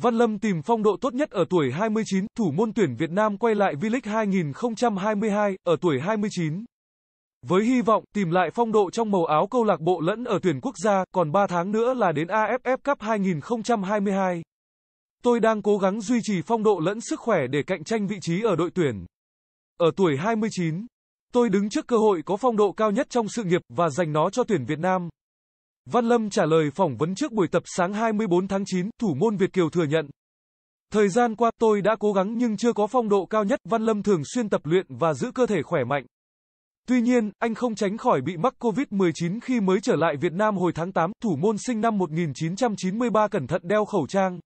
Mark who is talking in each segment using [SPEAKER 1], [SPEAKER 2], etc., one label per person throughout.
[SPEAKER 1] Văn Lâm tìm phong độ tốt nhất ở tuổi 29, thủ môn tuyển Việt Nam quay lại V-League 2022 ở tuổi 29. Với hy vọng tìm lại phong độ trong màu áo câu lạc bộ lẫn ở tuyển quốc gia, còn 3 tháng nữa là đến AFF Cup 2022. Tôi đang cố gắng duy trì phong độ lẫn sức khỏe để cạnh tranh vị trí ở đội tuyển. Ở tuổi 29, tôi đứng trước cơ hội có phong độ cao nhất trong sự nghiệp và dành nó cho tuyển Việt Nam. Văn Lâm trả lời phỏng vấn trước buổi tập sáng 24 tháng 9, thủ môn Việt Kiều thừa nhận. Thời gian qua tôi đã cố gắng nhưng chưa có phong độ cao nhất, Văn Lâm thường xuyên tập luyện và giữ cơ thể khỏe mạnh. Tuy nhiên, anh không tránh khỏi bị mắc COVID-19 khi mới trở lại Việt Nam hồi tháng 8, thủ môn sinh năm 1993 cẩn thận đeo khẩu trang.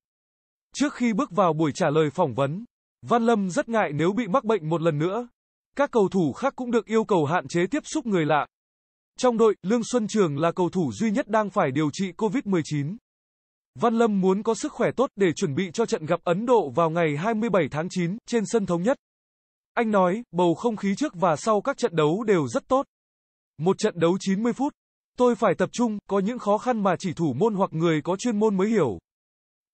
[SPEAKER 1] Trước khi bước vào buổi trả lời phỏng vấn, Văn Lâm rất ngại nếu bị mắc bệnh một lần nữa. Các cầu thủ khác cũng được yêu cầu hạn chế tiếp xúc người lạ. Trong đội, Lương Xuân Trường là cầu thủ duy nhất đang phải điều trị COVID-19. Văn Lâm muốn có sức khỏe tốt để chuẩn bị cho trận gặp Ấn Độ vào ngày 27 tháng 9 trên sân thống nhất. Anh nói, bầu không khí trước và sau các trận đấu đều rất tốt. Một trận đấu 90 phút, tôi phải tập trung, có những khó khăn mà chỉ thủ môn hoặc người có chuyên môn mới hiểu.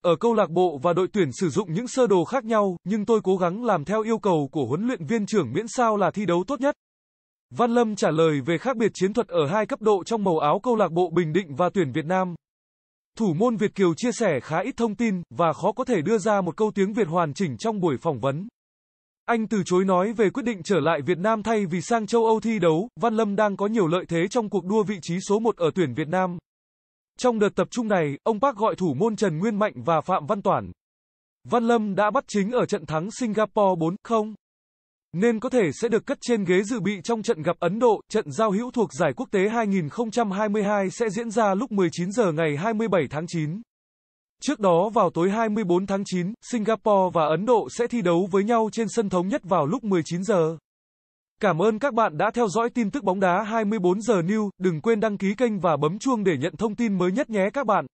[SPEAKER 1] Ở câu lạc bộ và đội tuyển sử dụng những sơ đồ khác nhau, nhưng tôi cố gắng làm theo yêu cầu của huấn luyện viên trưởng miễn sao là thi đấu tốt nhất. Văn Lâm trả lời về khác biệt chiến thuật ở hai cấp độ trong màu áo câu lạc bộ Bình Định và tuyển Việt Nam. Thủ môn Việt Kiều chia sẻ khá ít thông tin và khó có thể đưa ra một câu tiếng Việt hoàn chỉnh trong buổi phỏng vấn. Anh từ chối nói về quyết định trở lại Việt Nam thay vì sang châu Âu thi đấu, Văn Lâm đang có nhiều lợi thế trong cuộc đua vị trí số 1 ở tuyển Việt Nam. Trong đợt tập trung này, ông Park gọi thủ môn Trần Nguyên Mạnh và Phạm Văn Toản. Văn Lâm đã bắt chính ở trận thắng Singapore 4-0 nên có thể sẽ được cất trên ghế dự bị trong trận gặp Ấn Độ. Trận giao hữu thuộc giải quốc tế 2022 sẽ diễn ra lúc 19 giờ ngày 27 tháng 9. Trước đó vào tối 24 tháng 9, Singapore và Ấn Độ sẽ thi đấu với nhau trên sân thống nhất vào lúc 19 giờ. Cảm ơn các bạn đã theo dõi tin tức bóng đá 24 giờ new, đừng quên đăng ký kênh và bấm chuông để nhận thông tin mới nhất nhé các bạn.